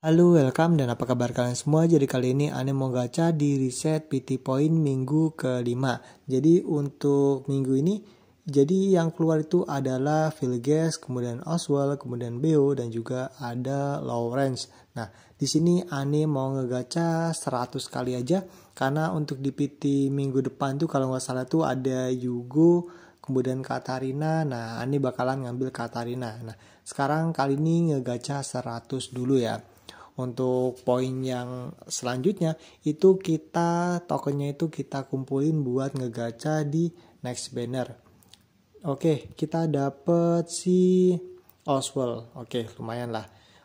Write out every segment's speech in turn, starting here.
Halo, welcome dan apa kabar kalian semua? Jadi kali ini Ane mau gacha di reset PT Point minggu kelima. Jadi untuk minggu ini, jadi yang keluar itu adalah Vilges, kemudian Oswald, kemudian Beo, dan juga ada Lawrence. Nah, di sini Ane mau ngegacha 100 kali aja, karena untuk di PT minggu depan tuh kalau nggak salah tuh ada Yugo, kemudian Katarina. Nah, Ani bakalan ngambil Katarina. Nah, sekarang kali ini ngegacha 100 dulu ya untuk poin yang selanjutnya itu kita tokennya itu kita kumpulin buat ngegacha di next banner oke kita dapet si Oswald oke lumayan lah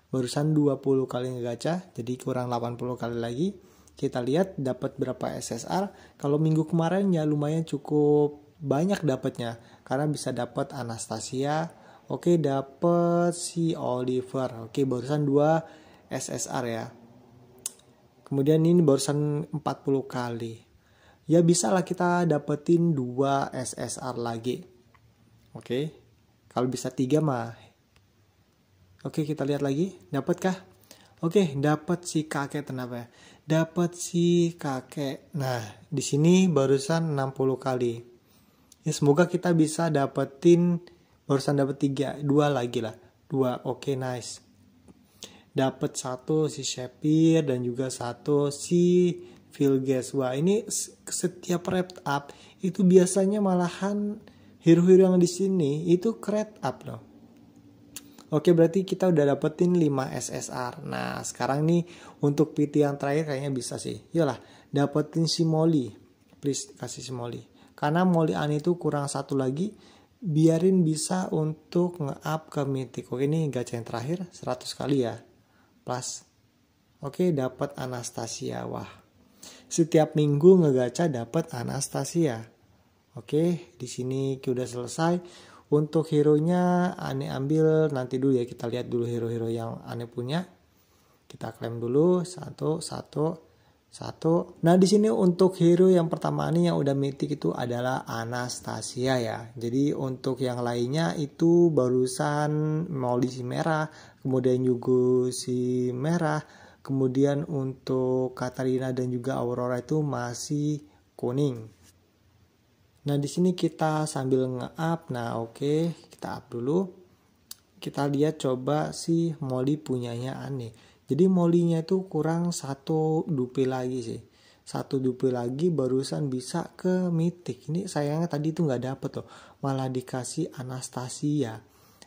barusan 20 kali ngegacha jadi kurang 80 kali lagi kita lihat dapat berapa SSR kalau minggu kemarin ya lumayan cukup banyak dapatnya karena bisa dapat Anastasia oke dapat si Oliver oke barusan dua SSR ya. Kemudian ini barusan 40 kali. Ya bisa lah kita dapetin 2 SSR lagi. Oke. Okay. Kalau bisa 3 mah. Oke, okay, kita lihat lagi. Dapatkah? Oke, okay, dapat si kakek kenapa ya? Dapat si kakek. Nah, di sini barusan 60 kali. Ya semoga kita bisa dapetin barusan dapet 3, 2 lagi lah. 2. Oke, okay, nice dapat satu si Shepir dan juga satu si Vilges. Wah ini setiap wrap up itu biasanya malahan hero-hero yang di sini itu kret up loh. Oke berarti kita udah dapetin 5 SSR. Nah sekarang nih untuk PT yang terakhir kayaknya bisa sih. Yolah dapetin si Molly. Please kasih si Molly. Karena Molly An itu kurang satu lagi biarin bisa untuk nge-up ke mythic. Oke ini gacha yang terakhir 100 kali ya plus. Oke, dapat Anastasia. Wah. Setiap minggu ngegaca dapat Anastasia. Oke, di sini udah selesai. Untuk hero-nya aneh ambil nanti dulu ya kita lihat dulu hero-hero yang aneh punya. Kita klaim dulu satu satu satu. Nah, di sini untuk hero yang pertama ini yang udah mythic itu adalah Anastasia ya. Jadi untuk yang lainnya itu barusan Molly si merah, kemudian Yugo si merah, kemudian untuk Katarina dan juga Aurora itu masih kuning. Nah, di sini kita sambil nge-up. Nah, oke, okay. kita up dulu. Kita lihat coba si Molly punyanya aneh jadi molinya itu kurang satu dupe lagi sih satu dupe lagi barusan bisa ke mitik ini sayangnya tadi itu nggak dapet loh malah dikasih Anastasia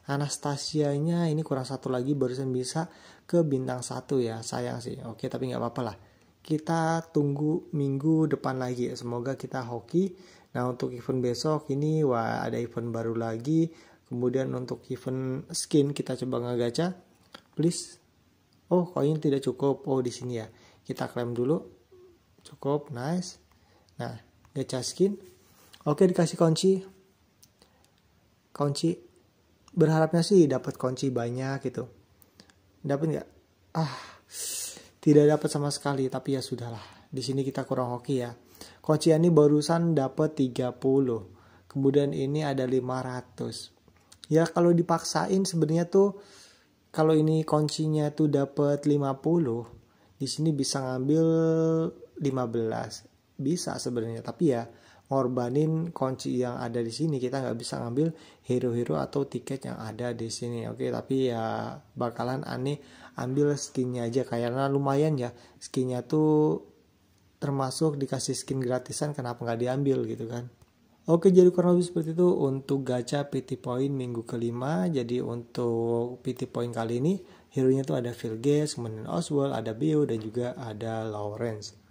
Anastasianya ini kurang satu lagi barusan bisa ke bintang satu ya sayang sih oke tapi nggak apa-apa lah kita tunggu minggu depan lagi semoga kita hoki nah untuk event besok ini wah ada event baru lagi kemudian untuk event skin kita coba nggak gaca, please oh koin tidak cukup oh di sini ya kita klaim dulu cukup nice nah gacha skin oke dikasih kunci kunci berharapnya sih dapat kunci banyak gitu dapat nggak ah tidak dapat sama sekali tapi ya sudahlah di sini kita kurang hoki ya kunci ini barusan dapat 30 kemudian ini ada 500 ya kalau dipaksain sebenarnya tuh kalau ini kuncinya tuh dapat 50 di sini bisa ngambil 15 bisa sebenarnya tapi ya ngorbanin kunci yang ada di sini kita nggak bisa ngambil hero-hero atau tiket yang ada di sini oke tapi ya bakalan aneh ambil skinnya aja karena lumayan ya skinnya tuh termasuk dikasih skin gratisan kenapa nggak diambil gitu kan Oke, jadi kurang lebih seperti itu untuk gacha PT Point minggu kelima. Jadi untuk PT Point kali ini, hero-nya itu ada Phil Gates, kemudian Oswald, ada Bio, dan juga ada Lawrence.